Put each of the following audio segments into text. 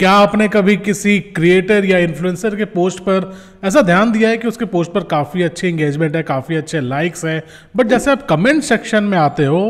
क्या आपने कभी किसी क्रिएटर या इन्फ्लुएंसर के पोस्ट पर ऐसा ध्यान दिया है कि उसके पोस्ट पर काफ़ी अच्छे इंगेजमेंट है काफ़ी अच्छे लाइक्स हैं बट जैसे आप कमेंट सेक्शन में आते हो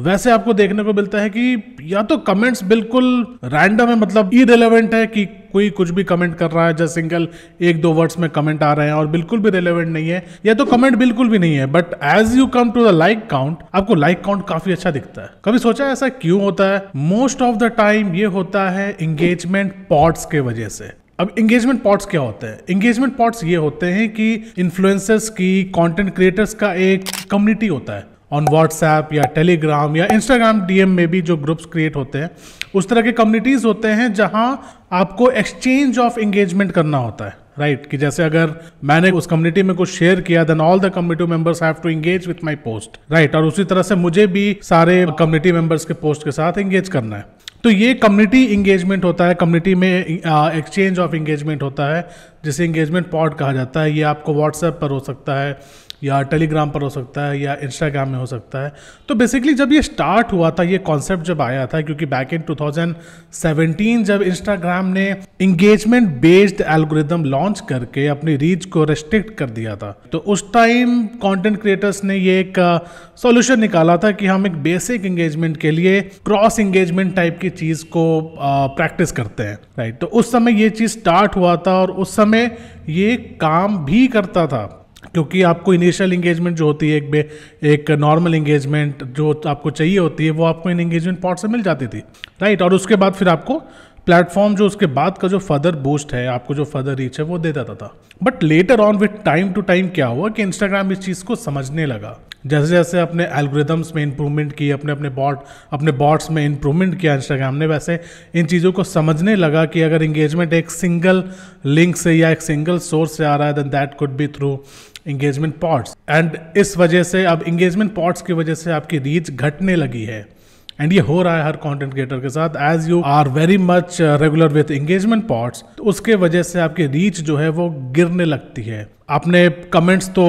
वैसे आपको देखने को मिलता है कि या तो कमेंट्स बिल्कुल रैंडम है मतलब इरेलीवेंट है कि कोई कुछ भी कमेंट कर रहा है जैसे सिंगल एक दो वर्ड्स में कमेंट आ रहे हैं और बिल्कुल भी रेलेवेंट नहीं है या तो कमेंट बिल्कुल भी नहीं है but as you come to the like count आपको लाइक like काउंट काफी अच्छा दिखता है कभी सोचा ऐसा क्यों होता है मोस्ट ऑफ द टाइम ये होता है एंगेजमेंट पॉट्स के वजह से अब इंगेजमेंट पॉट्स क्या होते हैं एंगेजमेंट पॉट्स ये होते हैं कि इन्फ्लुएंसर्स की कंटेंट क्रिएटर्स का एक कम्युनिटी होता है ऑन व्हाट्सएप या टेलीग्राम या इंस्टाग्राम डीएम में भी जो ग्रुप्स क्रिएट होते हैं उस तरह के कम्युनिटीज़ होते हैं जहां आपको एक्सचेंज ऑफ एंगेजमेंट करना होता है राइट right, कि जैसे अगर मैंने उस कम्युनिटी में कुछ शेयर किया then all the community members have to engage with my post right और उसी तरह से मुझे भी सारे कम्युनिटी मेंबर्स के पोस्ट के साथ एंगेज करना है तो ये कम्युनिटी इंगेजमेंट होता है कम्युनिटी में एक्सचेंज ऑफ इंगेजमेंट होता है जिसे इंगेजमेंट पॉड कहा जाता है ये आपको व्हाट्सएप पर हो सकता है या टेलीग्राम पर हो सकता है या इंस्टाग्राम में हो सकता है तो बेसिकली जब ये स्टार्ट हुआ था ये कॉन्सेप्ट जब आया था क्योंकि बैक इन 2017 जब इंस्टाग्राम ने इंगेजमेंट बेस्ड एल्गोरिदम लॉन्च करके अपनी रीच को रेस्ट्रिक्ट कर दिया था तो उस टाइम कंटेंट क्रिएटर्स ने ये एक सोल्यूशन uh, निकाला था कि हम एक बेसिक इंगेजमेंट के लिए क्रॉस इंगेजमेंट टाइप की चीज़ को प्रैक्टिस uh, करते हैं राइट तो उस समय ये चीज़ स्टार्ट हुआ था और उस समय ये काम भी करता था क्योंकि आपको इनिशियल इंगेजमेंट जो होती है एक बे एक नॉर्मल इंगेजमेंट जो आपको चाहिए होती है वो आपको इन इंगेजमेंट पॉट से मिल जाती थी राइट और उसके बाद फिर आपको प्लेटफॉर्म जो उसके बाद का जो फर्दर बूस्ट है आपको जो फर्दर रीच है वो दे देता था but later on with time to time क्या हुआ कि इंस्टाग्राम इस चीज़ को समझने लगा जैसे जैसे अपने एल्गोरिदम्स में इंप्रूवमेंट की अपने अपने बॉट अपने बॉट्स में इंप्रूवमेंट किया इंस्टाग्राम ने वैसे इन चीज़ों को समझने लगा कि अगर इंगेजमेंट एक सिंगल लिंक से या एक सिंगल सोर्स से आ रहा है then that could be through engagement pods and इस वजह से अब इंगेजमेंट पॉट्स की वजह से आपकी रीच घटने लगी है एंड ये हो रहा है हर कंटेंट क्रिएटर के साथ as you are very much regular with engagement pods तो उसके वजह से आपकी रीच जो है वो गिरने लगती है आपने कमेंट्स तो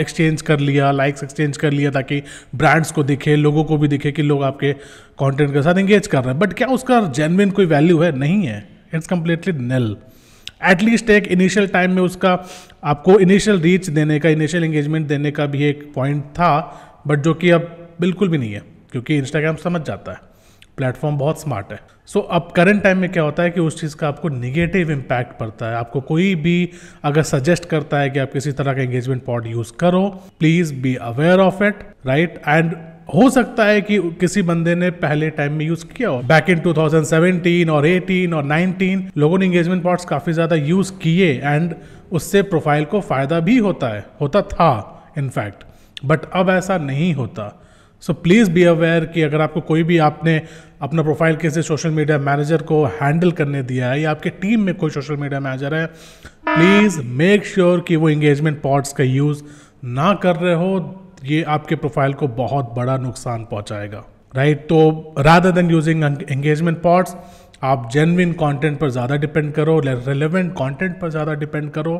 एक्सचेंज uh, कर लिया लाइक्स एक्सचेंज कर लिया ताकि ब्रांड्स को दिखे लोगों को भी दिखे कि लोग आपके कंटेंट के साथ एंगेज कर रहे हैं बट क्या उसका जेनविन कोई वैल्यू है नहीं है इट्स कम्प्लीटली नेल एटलीस्ट एक इनिशियल टाइम में उसका आपको इनिशियल रीच देने का इनिशियल एंगेजमेंट देने का भी एक पॉइंट था बट जो कि अब बिल्कुल भी नहीं है क्योंकि इंस्टाग्राम समझ जाता है प्लेटफॉर्म बहुत स्मार्ट है सो so, अब करंट टाइम में क्या होता है कि उस चीज़ का आपको निगेटिव इम्पैक्ट पड़ता है आपको कोई भी अगर सजेस्ट करता है कि आप किसी तरह का एंगेजमेंट पॉड यूज़ करो please be aware of it right and हो सकता है कि किसी बंदे ने पहले टाइम में यूज किया हो बैक इन 2017 और 18 और 19 लोगों ने इंगेजमेंट पॉट्स काफी ज्यादा यूज किए एंड उससे प्रोफाइल को फायदा भी होता है होता था इनफैक्ट बट अब ऐसा नहीं होता सो प्लीज़ बी अवेयर कि अगर आपको कोई भी आपने अपना प्रोफाइल किसी सोशल मीडिया मैनेजर को हैंडल करने दिया है या आपके टीम में कोई सोशल मीडिया मैनेजर है प्लीज़ मेक श्योर कि वो इंगेजमेंट पॉट्स का यूज़ ना कर रहे हो ये आपके प्रोफाइल को बहुत बड़ा नुकसान पहुंचाएगा राइट तो rather than using engagement pods आप जेनविन कंटेंट पर ज़्यादा डिपेंड करो रेलेवेंट कंटेंट पर ज़्यादा डिपेंड करो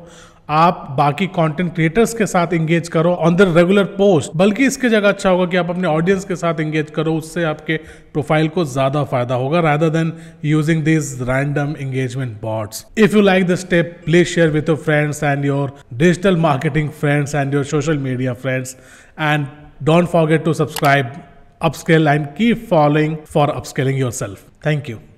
आप बाकी कंटेंट क्रिएटर्स के साथ इंगेज करो ऑन द रेगुलर पोस्ट बल्कि इसके जगह अच्छा होगा कि आप अपने ऑडियंस के साथ इंगेज करो उससे आपके प्रोफाइल को ज़्यादा फायदा होगा rather than using this random engagement bots if you like the step please share with your friends and your digital marketing friends and your social media friends and don't forget to subscribe Upscale and keep following for upscaling yourself thank you